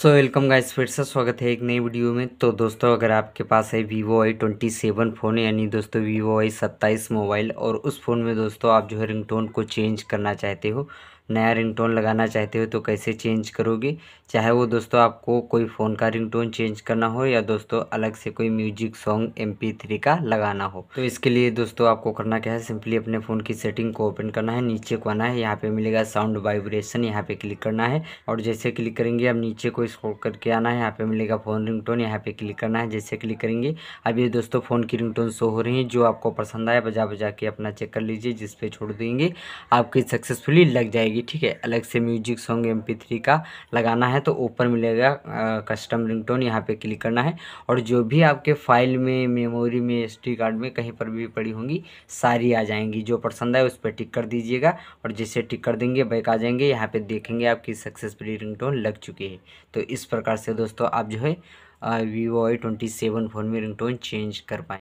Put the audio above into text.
so welcome guys फिर से स्वागत है एक नई वीडियो में तो दोस्तों अगर आपके पास है Vivo I twenty seven phone यानी दोस्तों वीवो आई सत्ताईस मोबाइल और उस फ़ोन में दोस्तों आप जो है रिंगटोन को चेंज करना चाहते हो नया रिंगटोन लगाना चाहते हो तो कैसे चेंज करोगे चाहे वो दोस्तों आपको कोई फ़ोन का रिंगटोन चेंज करना हो या दोस्तों अलग से कोई म्यूजिक सॉन्ग एम थ्री का लगाना हो तो इसके लिए दोस्तों आपको करना क्या है सिंपली अपने फ़ोन की सेटिंग को ओपन करना है नीचे को आना है यहाँ पे मिलेगा साउंड वाइब्रेशन यहाँ पे क्लिक करना है और जैसे क्लिक करेंगे अब नीचे को स्क्रॉल करके आना है यहाँ पे मिलेगा फ़ोन टोन यहाँ पे क्लिक करना है जैसे क्लिक करेंगे अब ये दोस्तों फ़ोन की रिंग शो हो रही है जो आपको पसंद आया बजा बजा के अपना चेक कर लीजिए जिसपे छोड़ देंगे आपकी सक्सेसफुली लग जाएगी मिलेगी ठीक है अलग से म्यूजिक सॉन्ग एम थ्री का लगाना है तो ऊपर मिलेगा कस्टम रिंगटोन यहाँ पे क्लिक करना है और जो भी आपके फाइल में मेमोरी में एस कार्ड में कहीं पर भी पड़ी होंगी सारी आ जाएंगी जो पसंद आए उस पर टिक कर दीजिएगा और जैसे टिक कर देंगे बैक आ जाएंगे यहाँ पर देखेंगे आपकी सक्सेसफुली रिंग लग चुकी है तो इस प्रकार से दोस्तों आप जो है Vivo I twenty seven phone में रिंगटोन चेंज कर पाएँ